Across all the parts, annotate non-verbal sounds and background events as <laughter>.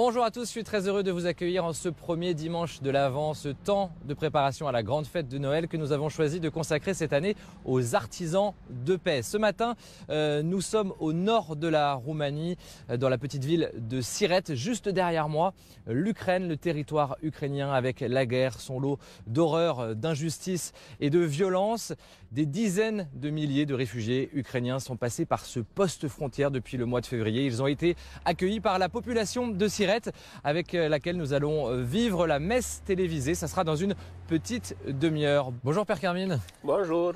Bonjour à tous, je suis très heureux de vous accueillir en ce premier dimanche de l'Avent, ce temps de préparation à la grande fête de Noël que nous avons choisi de consacrer cette année aux artisans de paix. Ce matin, euh, nous sommes au nord de la Roumanie, euh, dans la petite ville de Siret, juste derrière moi, l'Ukraine, le territoire ukrainien avec la guerre, son lot d'horreurs, euh, d'injustices et de violences. Des dizaines de milliers de réfugiés ukrainiens sont passés par ce poste frontière depuis le mois de février. Ils ont été accueillis par la population de Siret avec euh, laquelle nous allons euh, vivre la messe télévisée. Ça sera dans une petite demi-heure. Bonjour Père Carmine. Bonjour.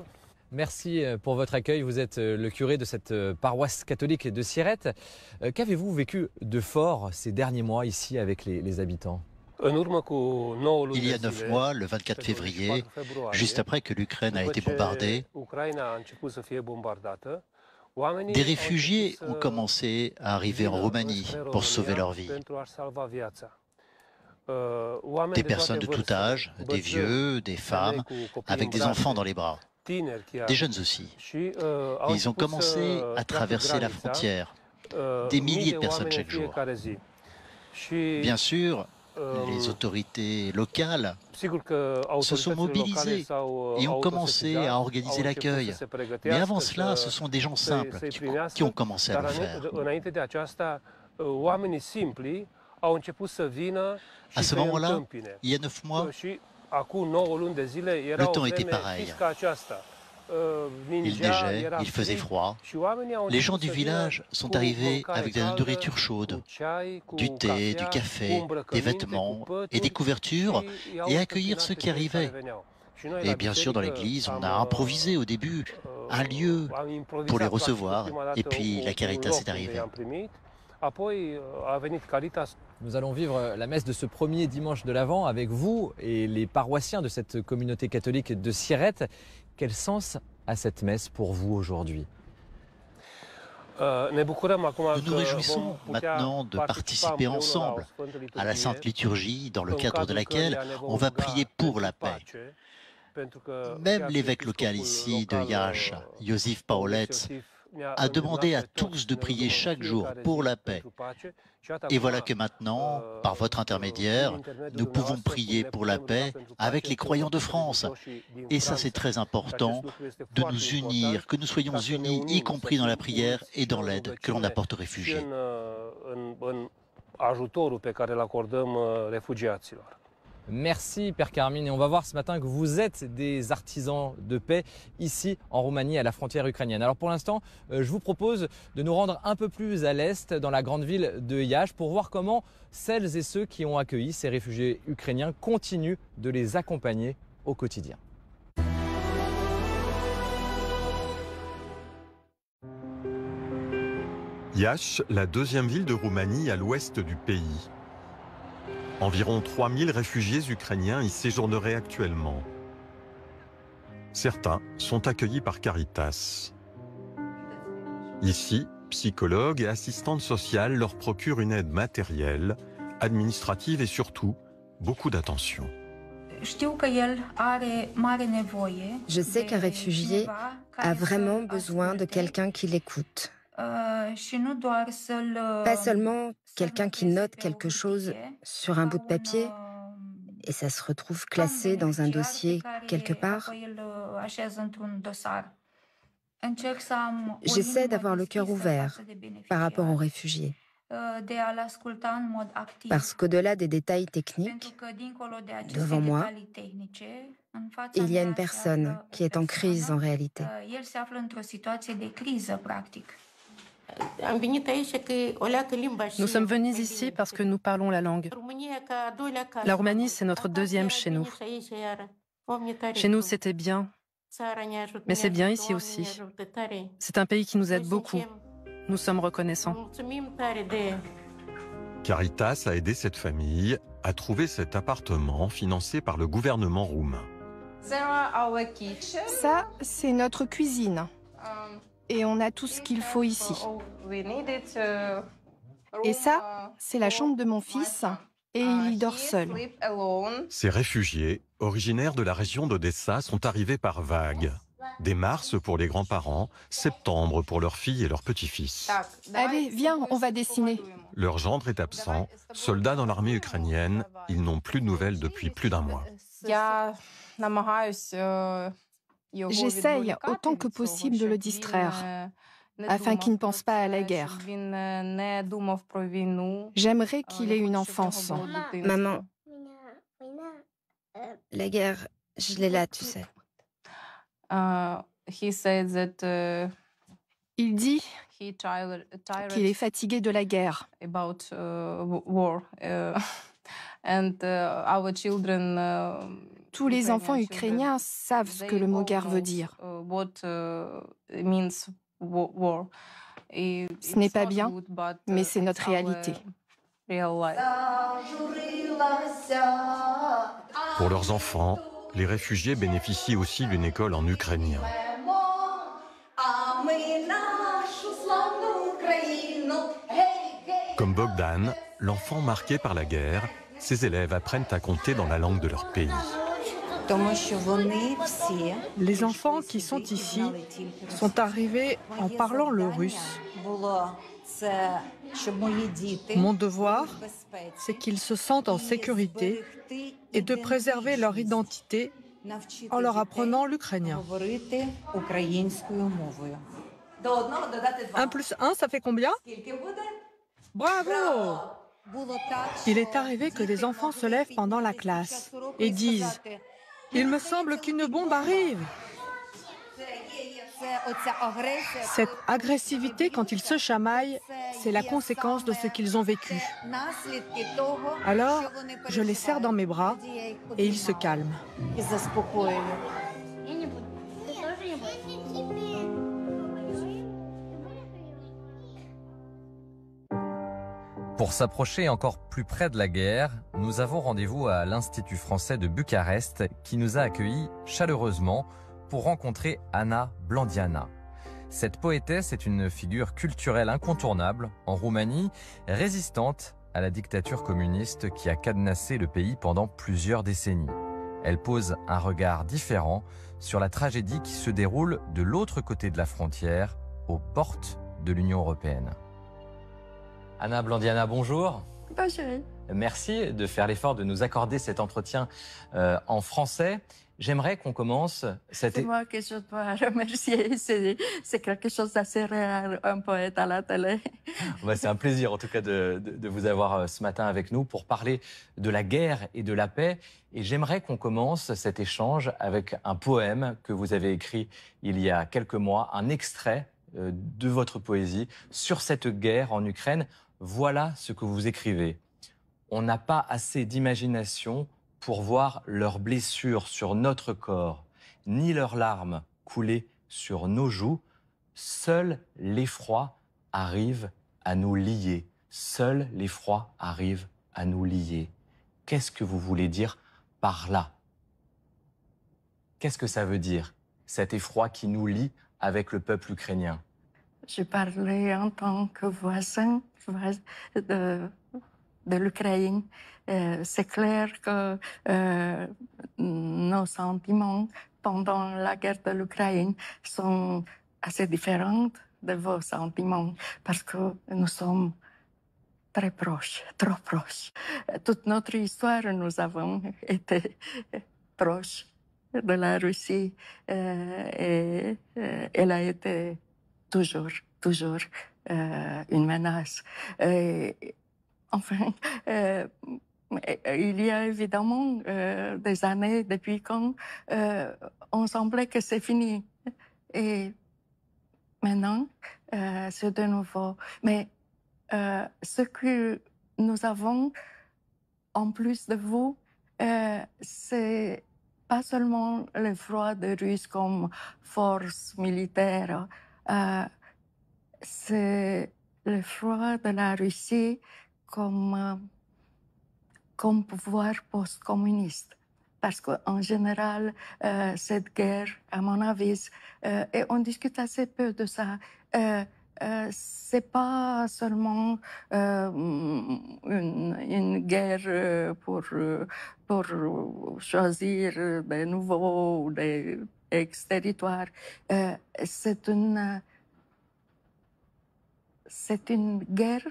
Merci euh, pour votre accueil. Vous êtes le curé de cette paroisse catholique de Sirette. Qu'avez-vous vécu de fort ces derniers mois ici avec les, les habitants il y a neuf mois, le 24 février, juste après que l'Ukraine a été bombardée, des réfugiés ont commencé à arriver en euh, Roumanie pour sauver leur hein, vie. Euh, des personnes de tout âge, des vieux, des femmes, avec des enfants dans les bras, des jeunes aussi. Euh, ils ont commencé à traverser la hein. frontière, des milliers de personnes chaque jour. Bien sûr, euh, les autorités locales se sont mobilisées et uh, ont commencé à organiser l'accueil. Mais avant cela, ce sont des gens simples qui, ont commencé à le faire. Uh, à ce moment-là, il y a neuf mois, le temps était pareil. Euh, il neigeait, il faisait froid. Les gens du village sont arrivés avec de la nourriture chaude, du thé, du café, des vêtements et des couvertures et accueillir ceux qui arrivaient. Et bien sûr, dans l'église, on a euh, improvisé au début euh, un lieu pour les recevoir. Et puis la Caritas est arrivée. Nous allons vivre la messe de ce premier dimanche de l'Avent avec vous et les paroissiens de cette communauté catholique de Sirette. Quel sens a cette messe pour vous aujourd'hui euh, nous euh, nous réjouissons maintenant de participer ensemble à la Sainte Liturgie dans le cadre de laquelle on va prier pour la paix. Euh, Même l'évêque local ici de Yach, Yosif Pauletz a demandé à tous de prier chaque jour pour la paix. Et voilà que maintenant, par votre intermédiaire, nous pouvons prier pour la paix avec les croyants de France. Et ça, c'est très important de nous unir, que nous soyons unis, y compris dans la prière et dans l'aide que l'on apporte aux réfugiés. Merci Père Carmine et on va voir ce matin que vous êtes des artisans de paix ici en Roumanie à la frontière ukrainienne. Alors pour l'instant, euh, je vous propose de nous rendre un peu plus à l'est dans la grande ville de Yach pour voir comment celles et ceux qui ont accueilli ces réfugiés ukrainiens continuent de les accompagner au quotidien. Iași, la deuxième ville de Roumanie à l'ouest du pays, Environ 3000 réfugiés ukrainiens y séjourneraient actuellement. Certains sont accueillis par Caritas. Ici, psychologues et assistantes sociales leur procurent une aide matérielle, administrative et surtout beaucoup d'attention. Je sais qu'un réfugié a vraiment besoin de quelqu'un qui l'écoute, euh, euh, pas seulement quelqu'un qui note quelque chose sur un bout de papier euh, et ça se retrouve classé dans un dossier quelque part. J'essaie d'avoir le cœur ouvert par rapport aux réfugiés. Parce qu'au-delà des détails techniques, devant moi, il y a une personne qui est en crise en réalité. Nous sommes venus ici parce que nous parlons la langue. La Roumanie, c'est notre deuxième chez nous. Chez nous, c'était bien, mais c'est bien ici aussi. C'est un pays qui nous aide beaucoup. Nous sommes reconnaissants. Caritas a aidé cette famille à trouver cet appartement financé par le gouvernement roumain. Ça, c'est notre cuisine. Euh, et on a tout ce qu'il faut ici. Et ça, c'est la chambre de mon fils et il dort seul. Ces réfugiés, originaires de la région d'Odessa, sont arrivés par vagues. Dès mars pour les grands-parents, septembre pour leurs filles et leurs petits-fils. Allez, viens, on va dessiner. Leur gendre est absent, soldat dans l'armée ukrainienne, ils n'ont plus de nouvelles depuis plus d'un mois. J'essaye autant que possible de le euh, distraire afin qu'il ne pense pas à la guerre. Euh, J'aimerais euh, qu'il ait une enfance. Maman, la guerre, je l'ai là, tu sais. Il dit qu'il est fatigué de la guerre. Tous les enfants ukrainiens savent ce que le mot guerre veut dire. Uh, uh, ce n'est pas bien, uh, mais c'est notre réalité. Pour leurs enfants, les réfugiés bénéficient aussi d'une école en ukrainien. Comme Bogdan, l'enfant marqué par la guerre, ses élèves apprennent à compter dans la langue de leur pays. Les enfants qui sont ici sont arrivés en parlant le russe. Mon devoir, c'est qu'ils se sentent en sécurité et de préserver leur identité en leur apprenant l'ukrainien. Un plus un, ça fait combien Bravo Il est arrivé que des enfants se lèvent pendant la classe et disent il me semble qu'une bombe arrive. Cette agressivité quand ils se chamaillent, c'est la conséquence de ce qu'ils ont vécu. Alors, je les serre dans mes bras et ils se calment. Pour s'approcher encore plus près de la guerre, nous avons rendez-vous à l'Institut français de Bucarest qui nous a accueillis chaleureusement pour rencontrer Anna Blandiana. Cette poétesse est une figure culturelle incontournable en Roumanie, résistante à la dictature communiste qui a cadenassé le pays pendant plusieurs décennies. Elle pose un regard différent sur la tragédie qui se déroule de l'autre côté de la frontière, aux portes de l'Union européenne. Anna Blandiana, bonjour. Bonjour. Merci de faire l'effort de nous accorder cet entretien euh, en français. J'aimerais qu'on commence cette... C'est moi que je dois <laughs> remercier. C'est quelque chose d'assez rare, un poète à la télé. Ah, bah, c'est un plaisir, en tout cas, de, de, vous avoir euh, ce matin avec nous pour parler de la guerre et de la paix. Et j'aimerais qu'on commence cet échange avec un poème que vous avez écrit il y a quelques mois, un extrait euh, de votre poésie sur cette guerre en Ukraine. Voilà ce que vous écrivez. On n'a pas assez d'imagination pour voir leurs blessures sur notre corps, ni leurs larmes couler sur nos joues. Seul l'effroi arrive à nous lier. Seul l'effroi arrive à nous lier. Qu'est-ce que vous voulez dire par là Qu'est-ce que ça veut dire, cet effroi qui nous lie avec le peuple ukrainien je parlais en tant que voisin, de, l'Ukraine. Euh, c'est clair que euh, nos sentiments pendant la guerre de l'Ukraine sont assez différents de vos sentiments parce que nous sommes très proches, trop proches. Toute notre histoire, nous avons été proches de la Russie euh, et elle a été toujours, toujours euh, une menace. et euh, enfin, euh, il y a évidemment des années depuis quand on semblait que c'est fini. Et maintenant, c'est de nouveau. Mais ce que nous avons en plus de vous, c'est pas seulement le froid de Russes comme force militaire, c'est le froid de la Russie comme, comme pouvoir post-communiste. Parce qu'en général, euh, cette guerre, à mon avis, euh, et on discute assez peu de ça, euh, ce euh, c'est pas seulement euh, mm, une, guerre euh, pour, pour choisir des nouveaux ou des ex-territoires. c'est une, c'est une guerre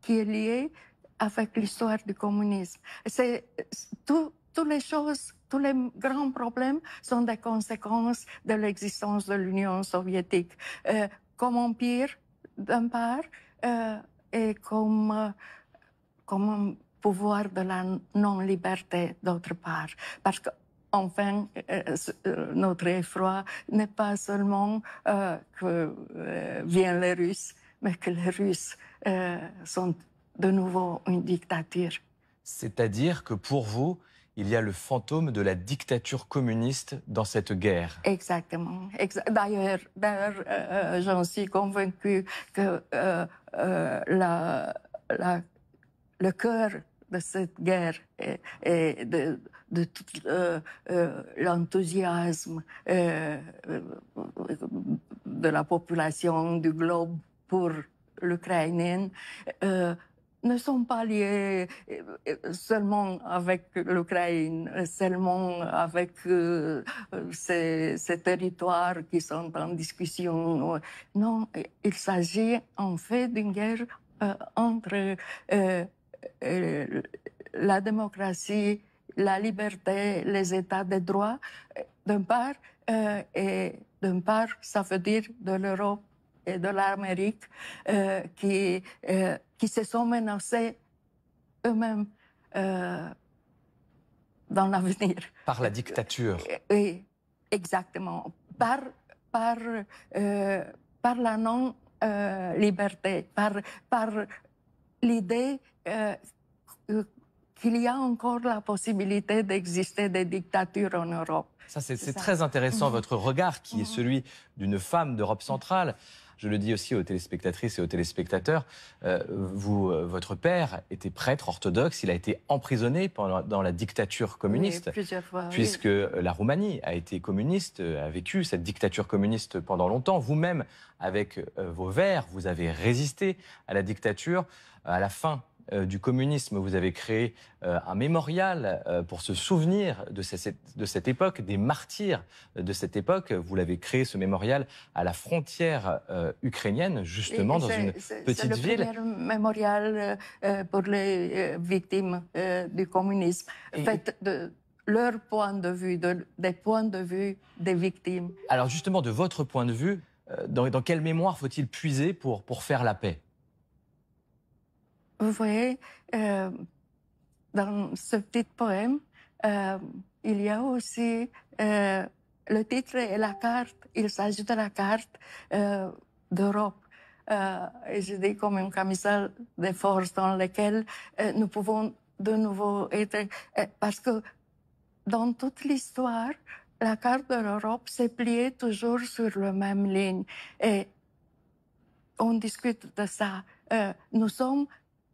qui est liée avec l'histoire du communisme. C'est toutes les choses tous les grands problèmes sont des conséquences de l'existence de l'Union soviétique comme empire d'un euh, part et comme, euh, comme pouvoir de la non-liberté d'autre part. Parce que enfin, euh, notre effroi n'est pas seulement que viennent les Russes, mais que les Russes sont de nouveau une dictature. C'est-à-dire que pour vous, il y a le fantôme de la dictature communiste dans cette guerre. Exactement. D'ailleurs, euh, euh, j'en suis convaincue que euh, le cœur de cette guerre et, de, de, tout l'enthousiasme de la population du globe pour l'Ukrainienne ne sont pas liés euh, euh, seulement avec l'Ukraine, seulement avec euh, ces, territoires qui sont en discussion. Non, il s'agit en fait d'une guerre entre la démocratie, la liberté, les États de droit, d'un part, et d'un part, ça veut dire de l'Europe et de l'Amérique qui qui se sont menacés eux-mêmes euh, dans l'avenir. Par la dictature. Euh, oui, exactement. Par, par, euh, par la non-liberté, par, par l'idée qu'il y a encore la possibilité d'exister des dictatures en Europe. Ça, c'est très intéressant, mhm. votre regard qui est mhm. celui d'une femme d'Europe centrale je le dis aussi aux téléspectatrices et aux téléspectateurs, euh, vous, euh, votre père était prêtre orthodoxe, il a été emprisonné pendant, dans la dictature communiste, plusieurs fois, puisque euh, la Roumanie a été communiste, a vécu cette dictature communiste pendant longtemps. Vous-même, avec vos vers, vous avez résisté à la dictature à la fin euh, du communisme. Vous avez créé euh, un mémorial euh, pour se souvenir de cette, de cette époque, des martyrs de cette époque. Vous l'avez créé, ce mémorial, à la frontière ukrainienne, justement, dans une petite ville. C'est le mémorial pour les victimes du communisme. Fait de leur point de vue, des points de vue des victimes. Alors justement, de votre point de vue, dans, quelle mémoire faut-il puiser pour, pour faire la paix vous euh, voyez, dans ce petit poème, euh, il y a aussi euh, le titre et la carte. Il s'agit de la carte d'Europe. Et je dis comme une camisole de force dans laquelle nous pouvons de nouveau être... parce que dans toute l'histoire, la carte de l'Europe s'est pliée toujours sur la même ligne. Et on discute de ça. nous sommes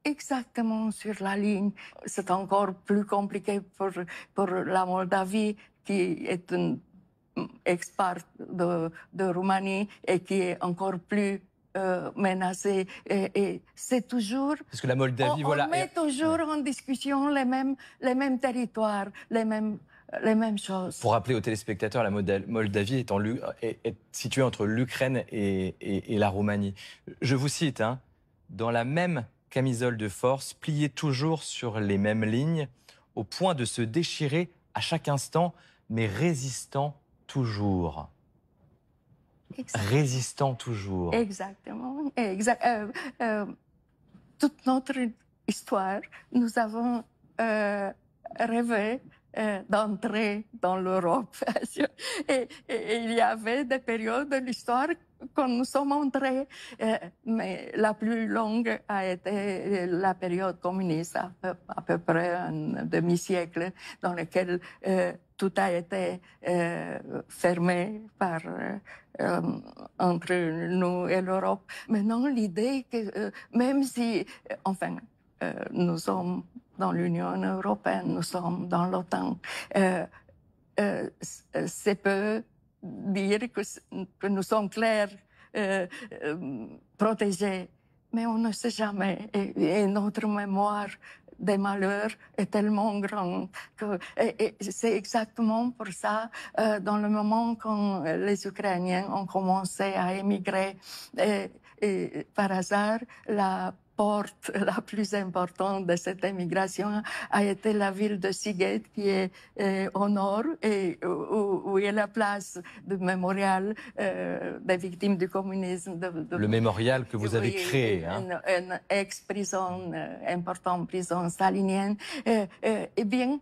exactement sur la ligne. C'est encore plus compliqué pour, pour la Moldavie, qui est une ex de, Roumanie et qui est encore plus euh, menacée. Et, c'est toujours. Parce que la Moldavie, voilà. On met toujours en discussion les mêmes, les mêmes territoires, les mêmes les mêmes choses. Pour rappeler aux téléspectateurs, la Moldavie est, en, est, située entre l'Ukraine et, la Roumanie. Je vous cite, hein, dans la même camisole de force, pliée toujours sur les mêmes lignes, au point de se déchirer à chaque instant, mais résistant toujours. Résistant toujours. Exactement. Exact. Euh, euh, toute notre histoire, nous avons euh, rêvé euh, d'entrer dans l'Europe. <laughs> et, il y avait des périodes de l'histoire quand nous sommes entrés, euh, mais la plus longue a été la période communiste, à peu, près un demi-siècle, dans lequel euh, tout a été fermé par entre nous et l'Europe. Maintenant, l'idée que même si, enfin, nous sommes dans l'Union européenne, nous sommes dans l'OTAN. Euh, euh, c'est peu dire que, nous sommes clairs, euh, protégés, mais on ne sait jamais. Et, notre mémoire des malheurs est tellement grande que c'est exactement pour ça, dans le moment quand les Ukrainiens ont commencé à émigrer, par hasard, la porte <laughs> la plus importante de cette immigration a été la ville de Siget, qui est euh, au nord et où, est la place du mémorial euh, des victimes du communisme. le mémorial que vous avez créé. Une, hein. ex-prison, euh, importante prison stalinienne. eh bien,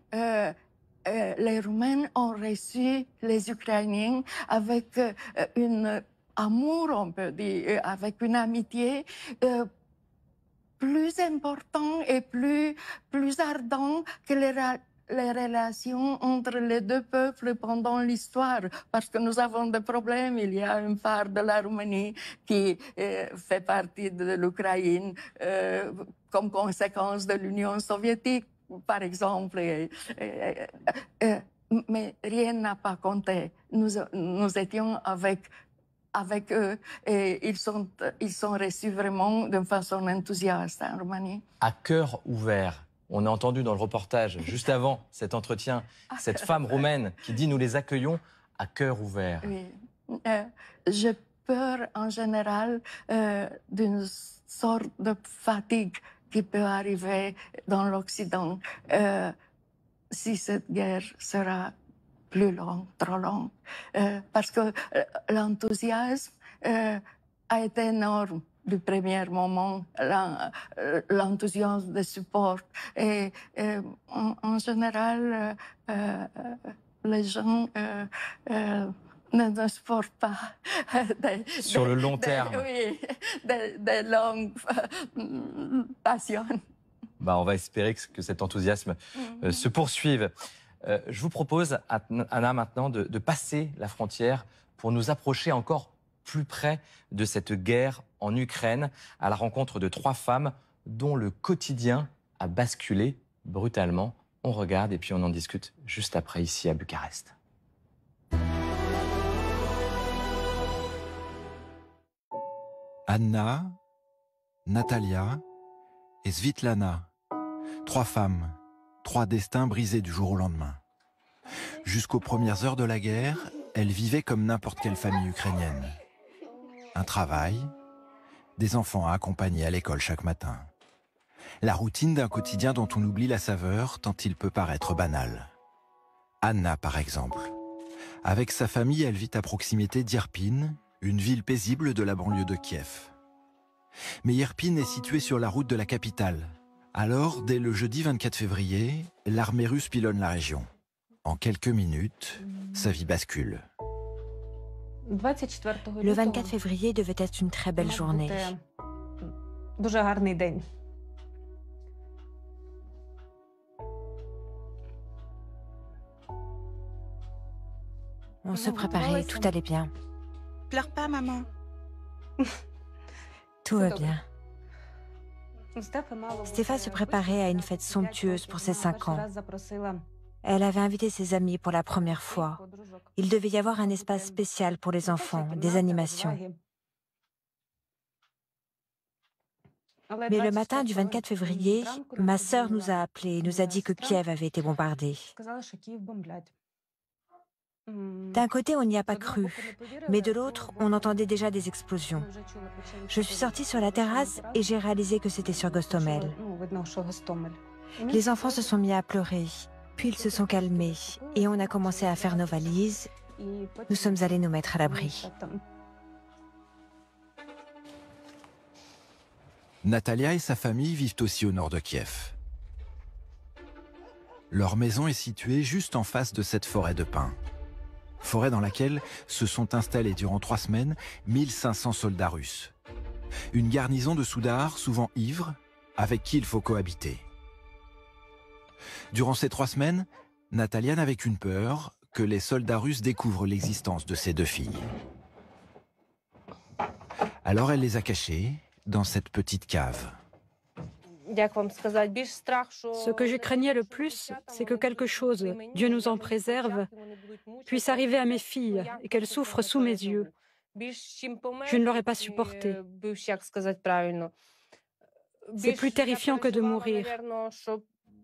les Roumains ont reçu les Ukrainiens avec une amour, on peut dire, avec une amitié plus important et plus, plus ardent que les, les relations entre les deux peuples pendant l'histoire, parce que nous avons des problèmes. Il y a une part de la Roumanie qui euh, fait partie de l'Ukraine euh, comme conséquence de l'Union soviétique, par exemple. Euh, mais rien n'a pas compté. Nous, nous étions avec avec eux et ils sont, ils sont reçus vraiment d'une façon enthousiaste en hein, Roumanie. À cœur ouvert. On a entendu dans le reportage, juste avant cet entretien, ah. cette femme roumaine qui dit Nous les accueillons à cœur ouvert. Oui. Euh, j'ai peur en général euh, d'une sorte de fatigue qui peut arriver dans l'Occident euh, si cette guerre sera plus long, trop long, euh, parce que euh, l'enthousiasme euh, a été énorme du premier moment, l'enthousiasme de support. Et, en, général, les gens ne, ne supportent pas. <laughs> Sur le long terme. Oui, des longues passions. Bah, on va espérer que, cet enthousiasme mm-hmm. se poursuive. Euh, je vous propose, Anna, maintenant de, passer la frontière pour nous approcher encore plus près de cette guerre en Ukraine, à la rencontre de trois femmes dont le quotidien a basculé brutalement. On regarde et puis on en discute juste après ici à Bucarest. Anna, Natalia et Svitlana, trois femmes Trois destins brisés du jour au lendemain. Jusqu'aux premières heures de la guerre, elle vivait comme n'importe quelle famille ukrainienne. Un travail, des enfants à accompagner à l'école chaque matin. La routine d'un quotidien dont on oublie la saveur tant il peut paraître banal. Anna, par exemple. Avec sa famille, elle vit à proximité d'Irpine, une ville paisible de la banlieue de Kiev. Mais Irpine est située sur la route de la capitale, alors, dès le jeudi 24 février, l'armée russe pilonne la région. En quelques minutes, sa vie bascule. Le 24 février devait être une très belle journée. On se préparait, tout allait bien. Pleure pas, maman. tout va bien. Stéphane se préparait à une fête somptueuse pour ses cinq ans. Elle avait invité ses amis pour la première fois. Il devait y avoir un espace spécial pour les enfants, des animations. Mais le matin du 24 février, ma sœur nous a appelés et nous a dit que Kiev avait été bombardé. Hmm. D'un côté, on n'y a pas cru, mais de euh, l'autre, on euh, entendait déjà des explosions. Je suis sortie sur la terrasse et j'ai réalisé que c'était sur Gostomel. Les enfants se sont mis à pleurer, puis ils se sont calmés et on a commencé à faire nos valises. Nous sommes allés nous mettre à l'abri. Natalia et sa famille vivent aussi au nord de Kiev. Leur maison est située juste en face de cette forêt de pins forêt dans laquelle se sont installés durant trois semaines 1500 soldats russes. Une garnison de soudards, souvent ivres, avec qui il faut cohabiter. Durant ces trois semaines, Natalia n'avait qu'une peur, que les soldats russes découvrent l'existence de ces deux filles. Alors elle les a cachées dans cette petite cave. Ce que je craignais le plus, c'est que quelque chose, Dieu nous en préserve, puisse arriver à mes filles et qu'elles souffrent sous mes yeux. Je ne l'aurais pas supporté. C'est plus terrifiant que de mourir.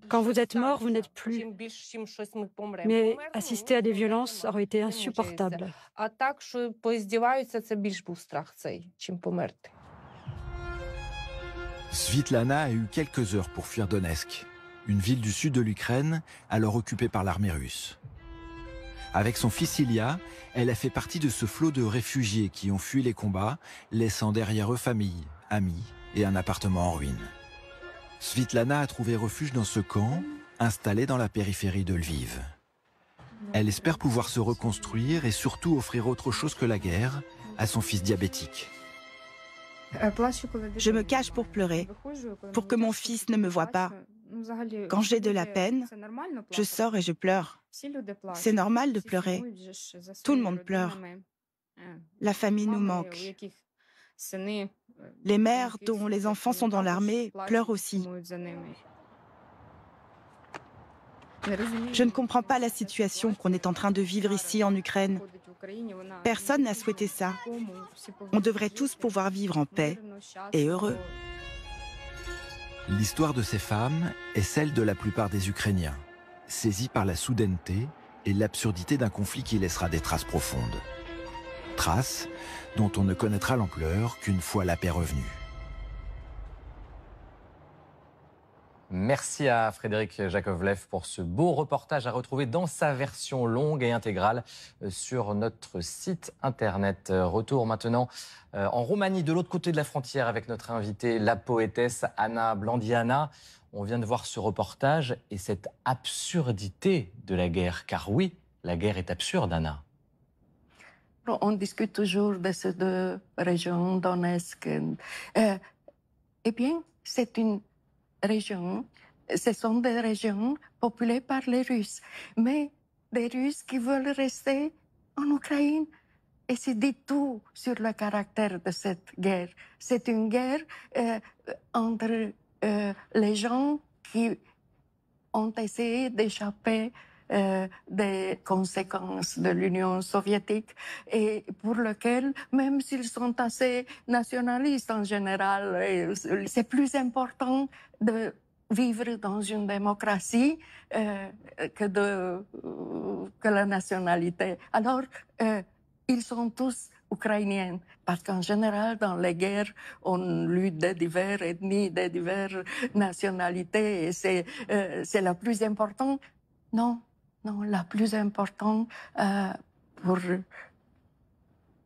Quand vous êtes mort, vous n'êtes plus. Mais assister à des violences aurait été insupportable. Svitlana a eu quelques heures pour fuir Donetsk, une ville du sud de l'Ukraine alors occupée par l'armée russe. Avec son fils Ilya, elle a fait partie de ce flot de réfugiés qui ont fui les combats, laissant derrière eux famille, amis et un appartement en ruine. Svitlana a trouvé refuge dans ce camp, installé dans la périphérie de Lviv. Elle espère pouvoir se reconstruire et surtout offrir autre chose que la guerre à son fils diabétique. Je me cache pour pleurer, pour que mon fils ne me voie pas. Quand j'ai de la peine, je sors et je pleure. C'est normal de pleurer. Tout le monde pleure. La famille nous manque. Les mères dont les enfants sont dans l'armée pleurent aussi. Je ne comprends pas la situation qu'on est en train de vivre ici en Ukraine. Personne n'a souhaité ça. On devrait tous pouvoir vivre en paix et heureux. L'histoire de ces femmes est celle de la plupart des Ukrainiens, saisis par la soudaineté et l'absurdité d'un conflit qui laissera des traces profondes. Traces dont on ne connaîtra l'ampleur qu'une fois la paix revenue. Merci à Frédéric Jakovlev pour ce beau reportage à retrouver dans sa version longue et intégrale euh, sur notre site internet. Retour maintenant euh, en Roumanie, de l'autre côté de la frontière, avec notre invitée, la poétesse Anna Blandiana. On vient de voir ce reportage et cette absurdité de la guerre, car oui, la guerre est absurde, Anna. On discute toujours de ces deux régions, euh, Eh bien, c'est une régions, ce sont des régions populées par les Russes, mais des Russes qui veulent rester en Ukraine. Et c'est dit tout sur le caractère de cette guerre. C'est une guerre euh, entre euh, les gens qui ont essayé d'échapper euh, des conséquences de l'Union soviétique et pour lequel, même s'ils sont assez nationalistes en général, c'est plus important de vivre dans une démocratie euh, que de que la nationalité. Alors, euh, ils sont tous ukrainiens parce qu'en général, dans les guerres, on lutte des diverses ethnies, des diverses nationalités, et c'est c'est la plus importante. Non, non, la plus importante euh, pour,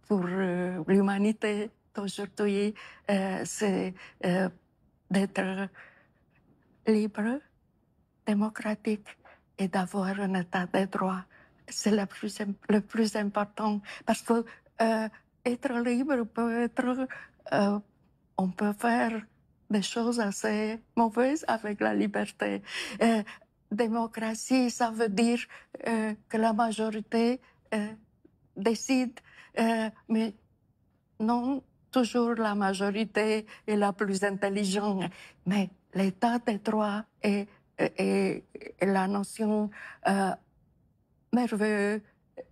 pour euh, l'humanité d'aujourd'hui, euh, c'est d'être libre, démocratique et d'avoir un état de droit. C'est le plus, le plus important parce que être libre peut être, on peut faire des choses assez mauvaises avec la liberté démocratie, ça veut dire euh, que la majorité euh, décide, euh, mais non toujours la majorité est la plus intelligente, mais l'état des droits et, et, et la notion merveilleuse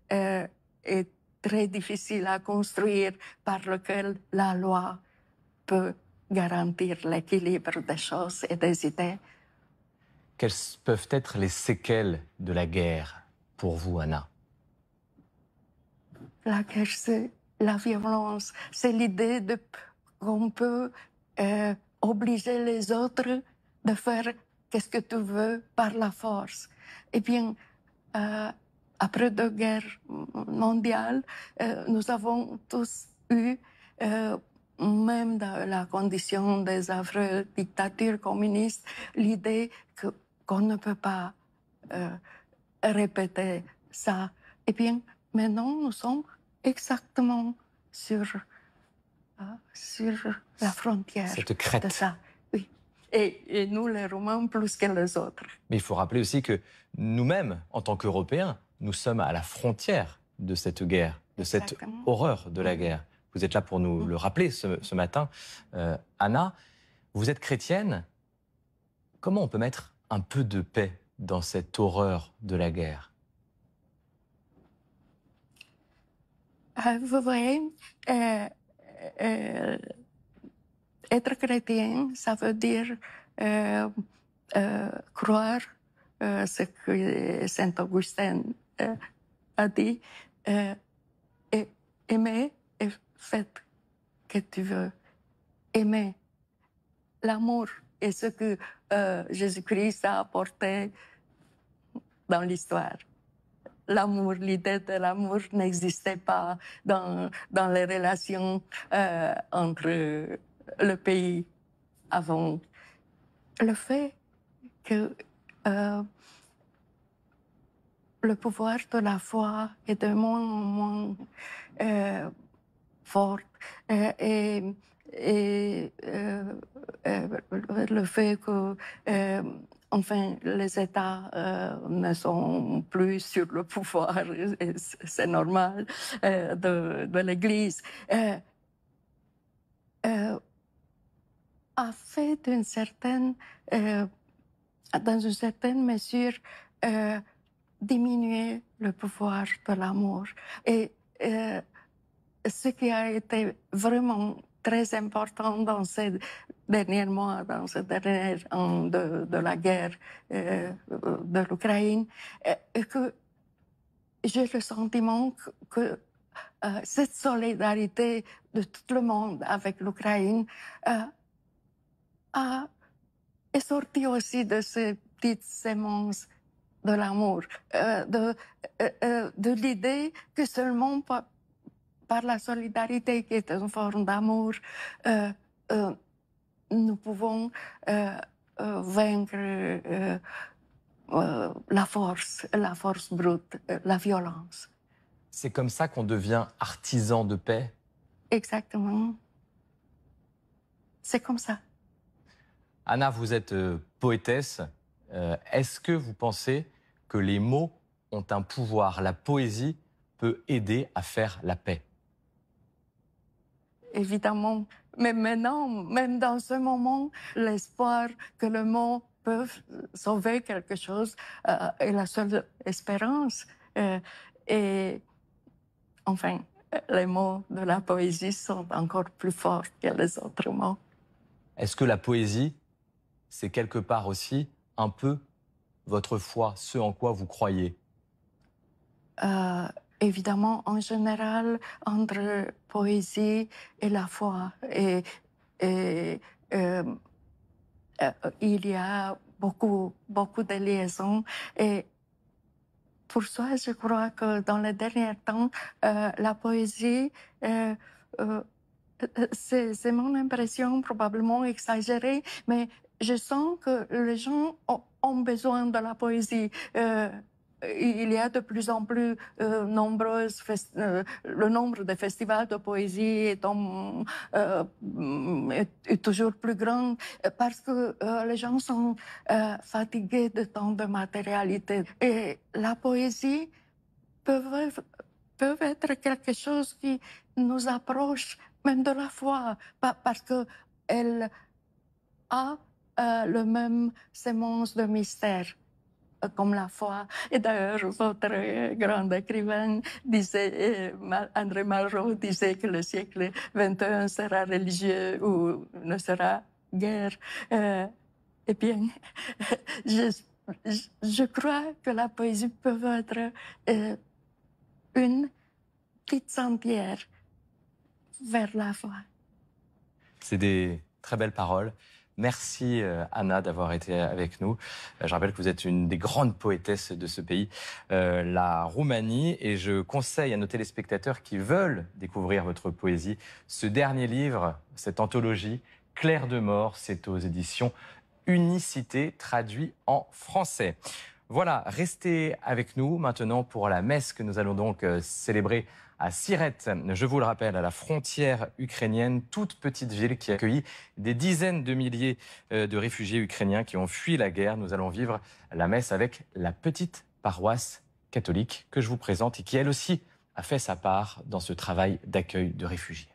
est très difficile à construire par lequel la loi peut garantir l'équilibre des choses et des idées quelles peuvent être les séquelles de la guerre pour vous, Anna La guerre, c'est la violence, c'est l'idée de qu'on peut euh, obliger les autres de faire qu'est-ce que tu veux par la force. Eh bien, euh, après deux guerres mondiale, euh, nous avons tous eu, même dans la condition des affreuses dictatures communistes, l'idée que qu'on ne peut pas euh, répéter ça. et eh bien, maintenant, nous sommes exactement sur, euh, sur la frontière de ça. Oui. Et, nous, les Romains plus que les autres. Mais il faut rappeler aussi que nous-mêmes, en tant qu'Européens, nous sommes à la frontière de cette guerre, de cette horreur de la guerre. Vous êtes là pour nous mm. le rappeler ce, ce matin. Euh, Anna, vous êtes chrétienne. Comment on peut mettre un peu de paix dans cette horreur de la guerre ah, Vous voyez, euh, euh, être chrétien, ça veut dire euh, croire ce que Saint Augustin a dit, et aimer et ce que tu veux. Aimer. L'amour et ce que euh, Jésus-Christ a apporté dans l'histoire. L'amour, l'idée de l'amour n'existait pas dans, dans les relations euh, entre le pays avant. Le fait que euh, le pouvoir de la foi est de moins en moins fort et, et euh, euh, le fait que euh, enfin les États ne sont plus sur le pouvoir, c'est normal de, de l'Église, a fait une certaine, dans une certaine mesure diminuer le pouvoir de l'amour et ce qui a été vraiment très important dans ces derniers mois, dans ces derniers ans de, la guerre euh, de l'Ukraine, euh, et que j'ai le sentiment que, euh, cette solidarité de tout le monde avec l'Ukraine euh, est sortie aussi de ces petites semences de l'amour, de, de l'idée que seulement par la solidarité, qui est une forme d'amour, euh, euh, nous pouvons euh, vaincre la force, la force brute, la violence. C'est comme ça qu'on devient artisan de paix Exactement. C'est comme ça. Anna, vous êtes poétesse. Est-ce que vous pensez que les mots ont un pouvoir La poésie peut aider à faire la paix évidemment. Mais maintenant, même dans ce moment, l'espoir que le mots peuvent sauver quelque chose euh, est la seule espérance. Euh, et enfin, les mots de la poésie sont encore plus forts que les autres mots. Est-ce que la poésie, c'est quelque part aussi un peu votre foi, ce en quoi vous croyez euh, évidemment, en général, entre poésie et la foi. Et, euh, euh, il y a beaucoup, beaucoup de liaisons. Et pour ça, je crois que dans les derniers temps, euh, la poésie, c'est mon impression probablement exagérée, mais je sens que les gens ont, ont besoin de la poésie il y a de plus en plus euh, nombreuses euh, le nombre de festivals de poésie est, euh, toujours plus grand parce que les gens sont fatigués de tant de matérialité et la poésie peut, être quelque chose qui nous approche même de la foi parce que elle a le même sémence de mystère. Euh, comme la foi. Et d'ailleurs, votre grande écrivaine euh, André Malraux disait que le siècle 21 sera religieux ou ne sera guère. Euh, eh bien, <laughs> je, crois que la poésie peut être euh, une petite sentière vers la foi. C'est des très belles paroles. Merci euh, Anna d'avoir été avec nous. Euh, je rappelle que vous êtes une des grandes poétesses de ce pays, euh, la Roumanie, et je conseille à nos téléspectateurs qui veulent découvrir votre poésie ce dernier livre, cette anthologie, Claire de mort, c'est aux éditions Unicité, traduit en français. Voilà, restez avec nous maintenant pour la messe que nous allons donc célébrer à Sirette. Je vous le rappelle, à la frontière ukrainienne, toute petite ville qui accueille des dizaines de milliers euh, de réfugiés ukrainiens qui ont fui la guerre. Nous allons vivre la messe avec la petite paroisse catholique que je vous présente et qui elle aussi a fait sa part dans ce travail d'accueil de réfugiés.